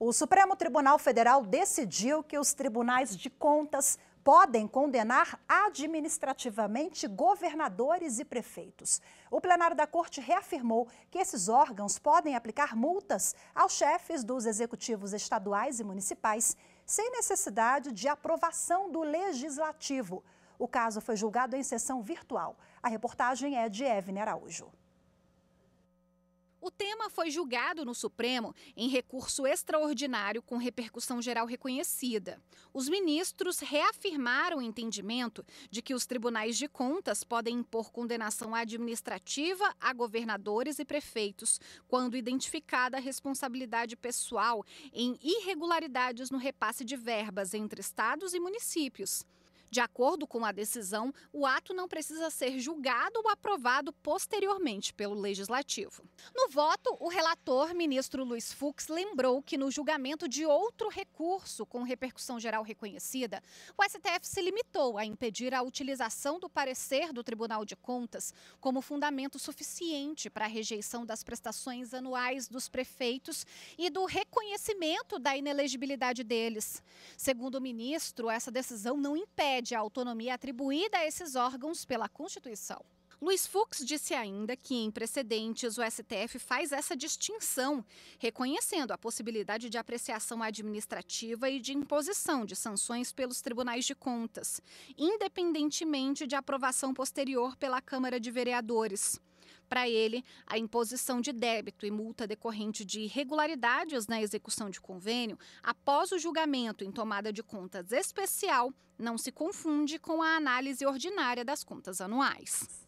O Supremo Tribunal Federal decidiu que os tribunais de contas podem condenar administrativamente governadores e prefeitos. O plenário da Corte reafirmou que esses órgãos podem aplicar multas aos chefes dos executivos estaduais e municipais sem necessidade de aprovação do legislativo. O caso foi julgado em sessão virtual. A reportagem é de Evne Araújo. O tema foi julgado no Supremo em recurso extraordinário com repercussão geral reconhecida. Os ministros reafirmaram o entendimento de que os tribunais de contas podem impor condenação administrativa a governadores e prefeitos quando identificada a responsabilidade pessoal em irregularidades no repasse de verbas entre estados e municípios. De acordo com a decisão, o ato não precisa ser julgado ou aprovado posteriormente pelo legislativo. No voto, o relator, ministro Luiz Fux, lembrou que no julgamento de outro recurso com repercussão geral reconhecida, o STF se limitou a impedir a utilização do parecer do Tribunal de Contas como fundamento suficiente para a rejeição das prestações anuais dos prefeitos e do reconhecimento da inelegibilidade deles. Segundo o ministro, essa decisão não impede excede a autonomia atribuída a esses órgãos pela Constituição. Luiz Fux disse ainda que, em precedentes, o STF faz essa distinção, reconhecendo a possibilidade de apreciação administrativa e de imposição de sanções pelos tribunais de contas, independentemente de aprovação posterior pela Câmara de Vereadores para ele a imposição de débito e multa decorrente de irregularidades na execução de convênio após o julgamento em tomada de contas especial não se confunde com a análise ordinária das contas anuais.